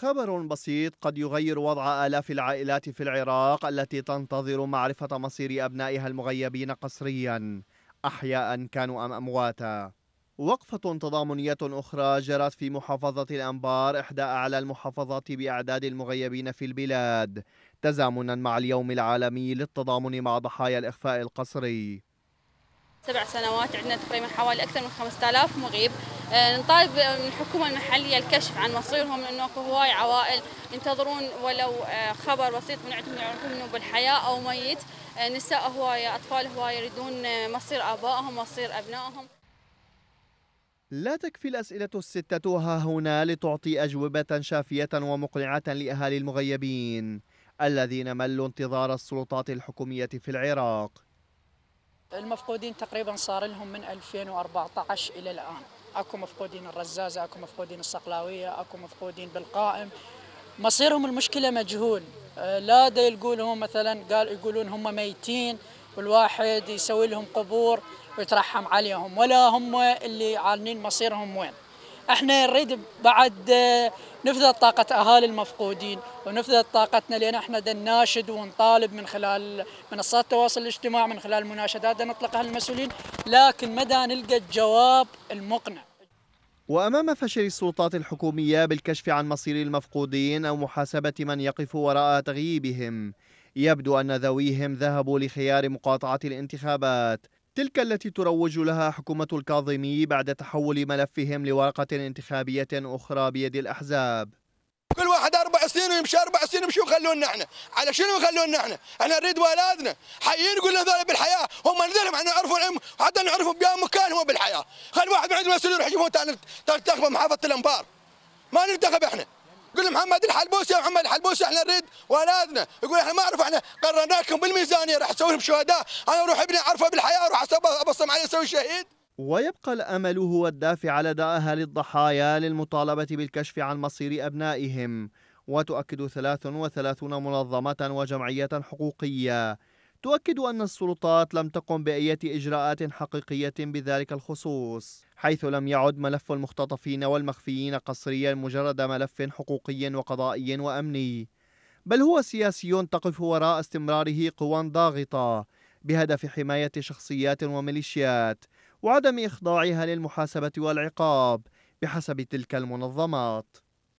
خبر بسيط قد يغير وضع آلاف العائلات في العراق التي تنتظر معرفة مصير أبنائها المغيبين قسريا أحياء كانوا أم أمواتا وقفة تضامنية أخرى جرت في محافظة الأنبار إحدى أعلى المحافظات بأعداد المغيبين في البلاد تزامنا مع اليوم العالمي للتضامن مع ضحايا الإخفاء القسري سبع سنوات عندنا تقريبا حوالي أكثر من 5000 مغيب آه، نطالب من الحكومة المحلية الكشف عن مصيرهم لأنه اكو هواي عوائل ينتظرون ولو آه، خبر بسيط من عندهم يعرفون انه بالحياة أو ميت آه، نساء هواية أطفال هواية يريدون مصير آبائهم مصير أبنائهم لا تكفي الأسئلة الستة ها هنا لتعطي أجوبة شافية ومقنعة لأهالي المغيبين الذين ملوا انتظار السلطات الحكومية في العراق المفقودين تقريبا صار لهم من 2014 إلى الآن اكو مفقودين الرزازه اكو مفقودين الصقلاويه اكو مفقودين بالقائم مصيرهم المشكله مجهول آه، لا دا يقول هم مثلا قال يقولون هم ميتين والواحد يسوي لهم قبور ويترحم عليهم ولا هم اللي عارفين مصيرهم وين احنا نريد بعد آه، نفذت طاقة أهالي المفقودين ونفذت طاقتنا لأن احنا ناشد ونطالب من خلال منصات التواصل الاجتماعي من خلال مناشدات نطلقها للمسؤولين لكن مدى نلقى الجواب المقنع وأمام فشل السلطات الحكومية بالكشف عن مصير المفقودين أو محاسبة من يقف وراء تغييبهم يبدو أن ذويهم ذهبوا لخيار مقاطعة الانتخابات تلك التي تروج لها حكومة الكاظمي بعد تحول ملفهم لورقة انتخابية أخرى بيد الأحزاب كل واحد اربع سنين ويمشي اربع سنين يمشي وخلونا احنا، على شنو يخلونا احنا؟ احنا نريد ولادنا حيين قلنا ذولا بالحياه، هم نذلهم احنا نعرفوا الام حتى نعرفوا بيا هو بالحياه، خل واحد ما عنده يروح يجيبهم تنتخب محافظه الانبار. ما ننتخب احنا. قل محمد الحلبوسي يا محمد الحلبوسي احنا نريد ولادنا يقول احنا ما اعرف احنا قررناكم بالميزانيه راح تسوي لهم شهداء انا اروح ابني اعرفه بالحياه اروح ابصم عليه اسوي شهيد ويبقى الامل هو الدافع لدى اهالي الضحايا للمطالبه بالكشف عن مصير ابنائهم وتؤكد 33 منظمه وجمعيه حقوقيه تؤكد أن السلطات لم تقم بأية إجراءات حقيقية بذلك الخصوص حيث لم يعد ملف المختطفين والمخفيين قصريا مجرد ملف حقوقي وقضائي وأمني بل هو سياسي تقف وراء استمراره قوى ضاغطة بهدف حماية شخصيات وميليشيات وعدم إخضاعها للمحاسبة والعقاب بحسب تلك المنظمات